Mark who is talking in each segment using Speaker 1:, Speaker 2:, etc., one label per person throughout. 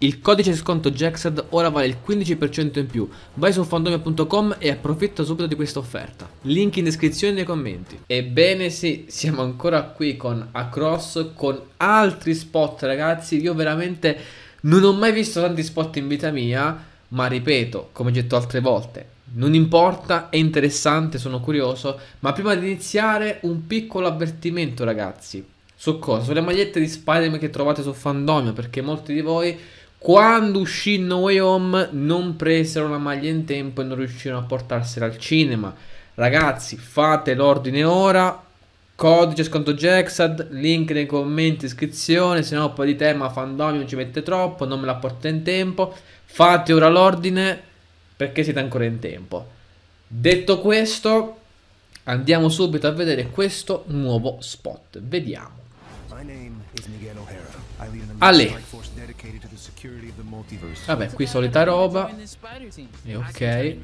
Speaker 1: Il codice sconto Jaxed ora vale il 15% in più, vai su fandomia.com e approfitta subito di questa offerta. Link in descrizione nei commenti. Ebbene sì, siamo ancora qui con Across, con altri spot ragazzi, io veramente non ho mai visto tanti spot in vita mia, ma ripeto, come ho detto altre volte, non importa, è interessante, sono curioso, ma prima di iniziare un piccolo avvertimento ragazzi. Su cosa? Sulle magliette di Spider-Man che trovate su Fandomia, perché molti di voi quando uscì No Way Home non presero la maglia in tempo e non riuscirono a portarsela al cinema. Ragazzi, fate l'ordine ora. Codice sconto Jaxad, link nei commenti, iscrizione, se no poi di tema fandomium ci mette troppo, non me la porta in tempo. Fate ora l'ordine perché siete ancora in tempo. Detto questo, andiamo subito a vedere questo nuovo spot. Vediamo. Ale. Vabbè, qui solita roba. E ok.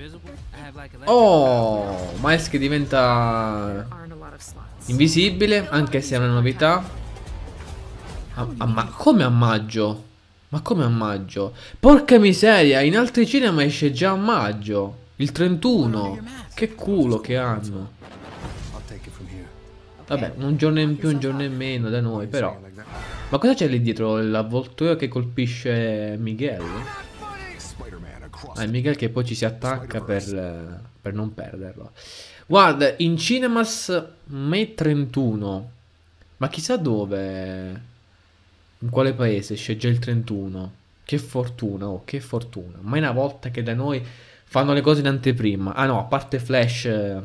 Speaker 1: Oh, Miles che diventa invisibile, anche se è una novità. A, a ma come a maggio? Ma come a maggio? Porca miseria, in altri cinema esce già a maggio. Il 31. Che culo che hanno. Vabbè, un giorno in più, un giorno in meno da noi, però. Ma cosa c'è lì dietro? L'avvoltoio che colpisce Miguel? Ah, è Miguel che poi ci si attacca per, per non perderlo. Guarda, in Cinemas May 31. Ma chissà dove... In quale paese c'è già il 31. Che fortuna, oh, che fortuna. Ma è una volta che da noi fanno le cose in anteprima. Ah no, a parte Flash eh,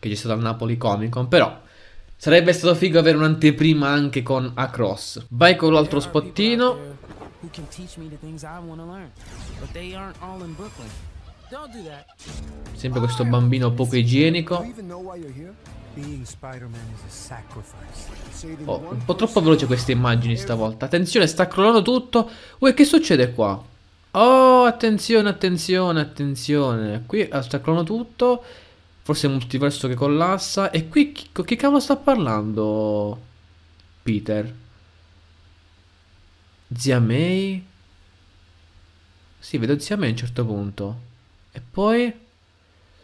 Speaker 1: che c'è stato al Napoli Comic Con, però Sarebbe stato figo avere un'anteprima anche con Across. Vai con l'altro spottino. Sempre questo bambino poco igienico. Oh, un po' troppo veloce queste immagini stavolta. Attenzione, sta crollando tutto. Uè, che succede qua? Oh, attenzione, attenzione, attenzione. Qui sta crollando tutto. Forse è un multiverso che collassa. E qui chi, che cavolo sta parlando? Peter. Zia May. Sì, vedo Zia May a un certo punto. E poi...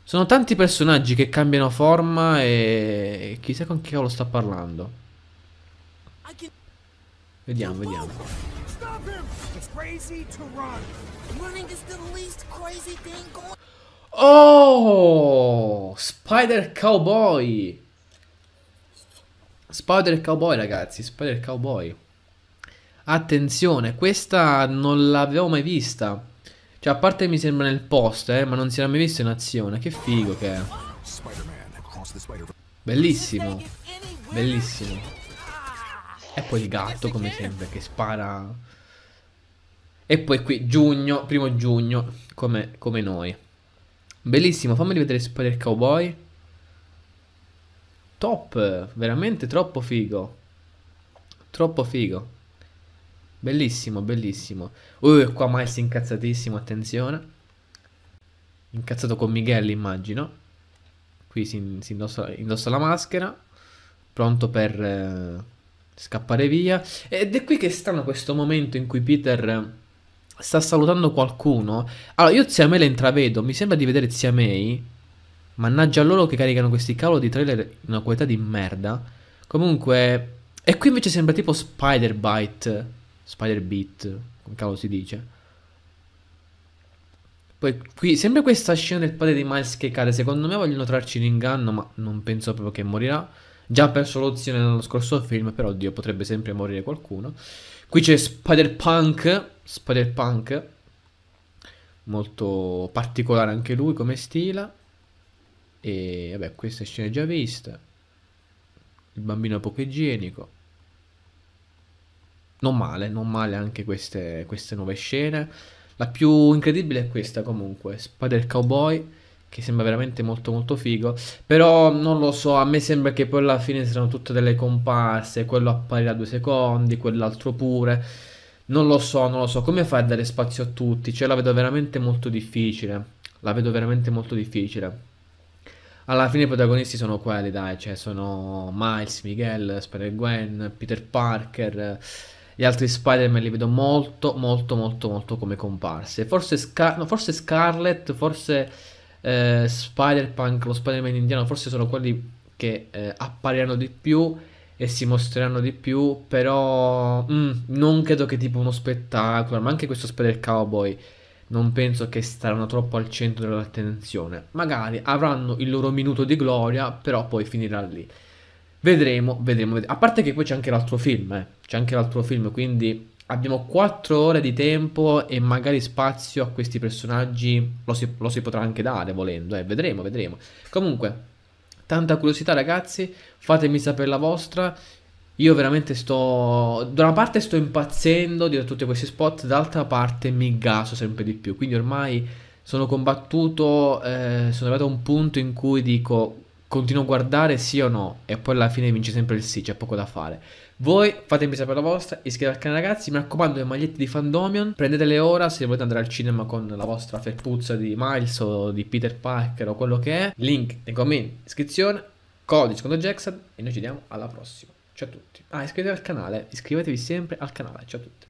Speaker 1: Sono tanti personaggi che cambiano forma e... Chissà con chi cavolo sta parlando. Vediamo, vediamo. Stop him! It's crazy to run. Running is the least crazy thing going. Oh! Spider Cowboy! Spider Cowboy, ragazzi, Spider Cowboy. Attenzione, questa non l'avevo mai vista. Cioè, a parte mi sembra nel post, eh, ma non si era mai visto in azione. Che figo che è. Bellissimo. Bellissimo. E poi il gatto, come sempre, che spara. E poi qui, giugno, primo giugno, come, come noi. Bellissimo, fammi vedere Spider Cowboy. Top, veramente troppo figo. Troppo figo. Bellissimo, bellissimo. Uh, qua Miles incazzatissimo, attenzione. Incazzato con Miguel, immagino. Qui si, si indossa, indossa, la maschera. Pronto per eh, scappare via. Ed è qui che è strano questo momento in cui Peter sta salutando qualcuno. Allora, io Zia May la intravedo, mi sembra di vedere Zia May. Mannaggia loro che caricano questi cavolo di trailer in una qualità di merda. Comunque, e qui invece sembra tipo Spider Bite, Spider Beat, come cavolo si dice. Poi qui, sempre questa scena del padre di Miles che cade, secondo me vogliono trarci in inganno, ma non penso proprio che morirà. Già ha perso l'opzione nello scorso film, però oddio, potrebbe sempre morire qualcuno. Qui c'è Spider Punk, Spider-Punk, molto particolare anche lui come stile. E vabbè, queste scene già viste. Il bambino poco igienico. Non male, non male anche queste, queste nuove scene. La più incredibile è questa comunque, Spider Cowboy, che sembra veramente molto molto figo. Però non lo so, a me sembra che poi alla fine saranno tutte delle comparse, quello apparirà due secondi, quell'altro pure non lo so, non lo so. Come fai a dare spazio a tutti? Cioè, la vedo veramente molto difficile. La vedo veramente molto difficile. Alla fine i protagonisti sono quelli, dai. Cioè, sono Miles, Miguel, Spider Gwen, Peter Parker. Gli altri Spider-Man li vedo molto, molto, molto, molto come comparse. Forse, Scar- no, forse Scarlet, forse eh, Spider-Punk, lo Spider-Man indiano, forse sono quelli che eh, appariranno di più e si mostreranno di più, però mm, non credo che tipo uno spettacolo, ma anche questo Spider Cowboy non penso che staranno troppo al centro dell'attenzione. Magari avranno il loro minuto di gloria, però poi finirà lì. Vedremo, vedremo, vedremo. A parte che poi c'è anche l'altro film, eh. c'è anche l'altro film, quindi abbiamo 4 ore di tempo e magari spazio a questi personaggi lo si, lo si potrà anche dare volendo, eh. vedremo, vedremo. Comunque, tanta curiosità ragazzi, fatemi sapere la vostra. Io veramente sto, da una parte sto impazzendo di tutti questi spot, dall'altra parte mi gaso sempre di più, quindi ormai sono combattuto, eh, sono arrivato a un punto in cui dico continuo a guardare sì o no e poi alla fine vince sempre il sì, c'è poco da fare. Voi fatemi sapere la vostra, iscrivetevi al canale ragazzi, mi raccomando le magliette di Fandomion, prendetele ora se volete andare al cinema con la vostra felpuzza di Miles o di Peter Parker o quello che è, link nei commenti, iscrizione, codice secondo Jackson e noi ci vediamo alla prossima. Ciao a tutti. Ah, iscrivetevi al canale, iscrivetevi sempre al canale, ciao a tutti.